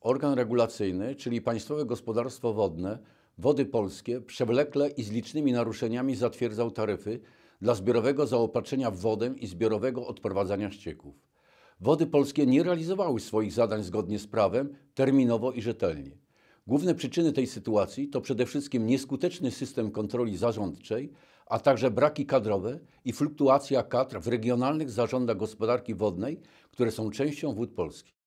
Organ regulacyjny, czyli Państwowe Gospodarstwo Wodne, Wody Polskie przewlekle i z licznymi naruszeniami zatwierdzał taryfy dla zbiorowego zaopatrzenia w wodę i zbiorowego odprowadzania ścieków. Wody Polskie nie realizowały swoich zadań zgodnie z prawem, terminowo i rzetelnie. Główne przyczyny tej sytuacji to przede wszystkim nieskuteczny system kontroli zarządczej, a także braki kadrowe i fluktuacja kadr w regionalnych zarządach gospodarki wodnej, które są częścią wód polskich.